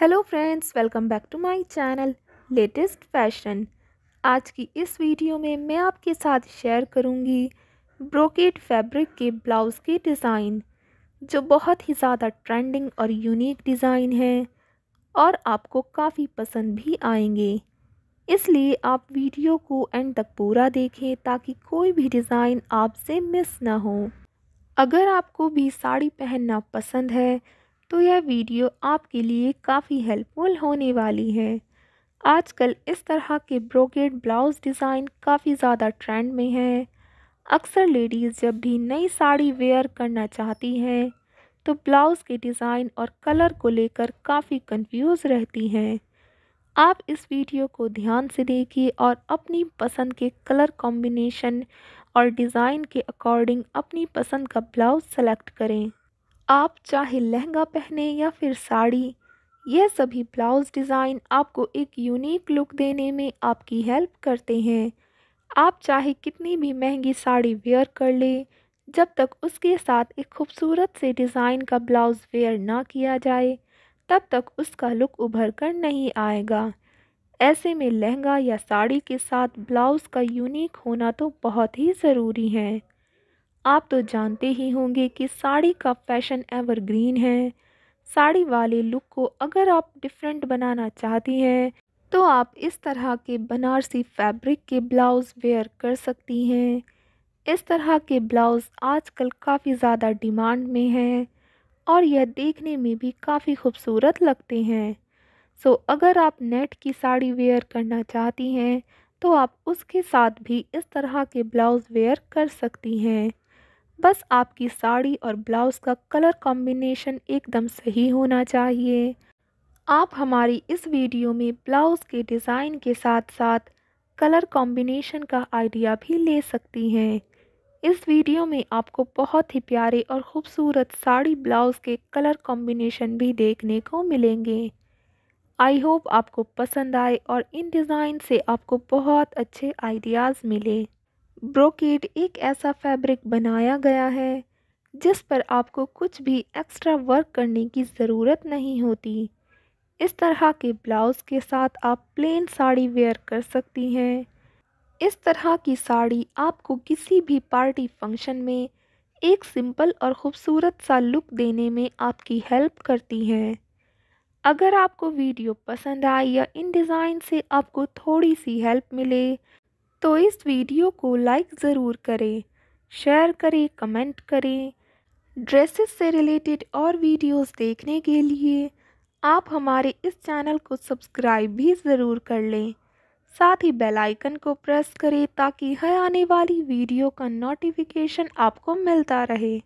hello friends welcome back to my channel latest fashion आज की इस वीडियो में मैं आपके साथ शेयर करूंगी ब्रोकेट फैब्रिक के ब्लाउज़ के डिज़ाइन जो बहुत ही ज़्यादा ट्रेंडिंग और यूनिक डिज़ाइन है और आपको काफ़ी पसंद भी आएंगे इसलिए आप वीडियो को एंड तक पूरा देखें ताकि कोई भी डिज़ाइन आपसे मिस ना हो अगर आपको भी साड़ी पहनना पसंद है तो यह वीडियो आपके लिए काफ़ी हेल्पफुल होने वाली है आजकल इस तरह के ब्रोकेड ब्लाउज़ डिज़ाइन काफ़ी ज़्यादा ट्रेंड में है अक्सर लेडीज़ जब भी नई साड़ी वेयर करना चाहती हैं तो ब्लाउज़ के डिज़ाइन और कलर को लेकर काफ़ी कंफ्यूज रहती हैं आप इस वीडियो को ध्यान से देखिए और अपनी पसंद के कलर कॉम्बिनेशन और डिज़ाइन के अकॉर्डिंग अपनी पसंद का ब्लाउज़ सेलेक्ट करें आप चाहे लहंगा पहने या फिर साड़ी यह सभी ब्लाउज़ डिज़ाइन आपको एक यूनिक लुक देने में आपकी हेल्प करते हैं आप चाहे कितनी भी महंगी साड़ी वेयर कर ले जब तक उसके साथ एक खूबसूरत से डिज़ाइन का ब्लाउज़ वेयर ना किया जाए तब तक उसका लुक उभर कर नहीं आएगा ऐसे में लहंगा या साड़ी के साथ ब्लाउज़ का यूनिक होना तो बहुत ही ज़रूरी है आप तो जानते ही होंगे कि साड़ी का फैशन एवरग्रीन है साड़ी वाले लुक को अगर आप डिफरेंट बनाना चाहती हैं तो आप इस तरह के बनारसी फैब्रिक के ब्लाउज़ वेयर कर सकती हैं इस तरह के ब्लाउज़ आजकल काफ़ी ज़्यादा डिमांड में हैं और यह देखने में भी काफ़ी खूबसूरत लगते हैं सो अगर आप नेट की साड़ी वेयर करना चाहती हैं तो आप उसके साथ भी इस तरह के ब्लाउज़ वेयर कर सकती हैं बस आपकी साड़ी और ब्लाउज़ का कलर कॉम्बिनेशन एकदम सही होना चाहिए आप हमारी इस वीडियो में ब्लाउज़ के डिज़ाइन के साथ साथ कलर कॉम्बिनेशन का आइडिया भी ले सकती हैं इस वीडियो में आपको बहुत ही प्यारे और ख़ूबसूरत साड़ी ब्लाउज़ के कलर कॉम्बिनेशन भी देखने को मिलेंगे आई होप आपको पसंद आए और इन डिज़ाइन से आपको बहुत अच्छे आइडियाज़ मिले ब्रोकेड एक ऐसा फैब्रिक बनाया गया है जिस पर आपको कुछ भी एक्स्ट्रा वर्क करने की ज़रूरत नहीं होती इस तरह के ब्लाउज़ के साथ आप प्लेन साड़ी वेयर कर सकती हैं इस तरह की साड़ी आपको किसी भी पार्टी फंक्शन में एक सिंपल और ख़ूबसूरत सा लुक देने में आपकी हेल्प करती हैं अगर आपको वीडियो पसंद आए या इन डिज़ाइन से आपको थोड़ी सी हेल्प मिले तो इस वीडियो को लाइक ज़रूर करें शेयर करें कमेंट करें ड्रेसेस से रिलेटेड और वीडियोस देखने के लिए आप हमारे इस चैनल को सब्सक्राइब भी ज़रूर कर लें साथ ही बेल आइकन को प्रेस करें ताकि हर आने वाली वीडियो का नोटिफिकेशन आपको मिलता रहे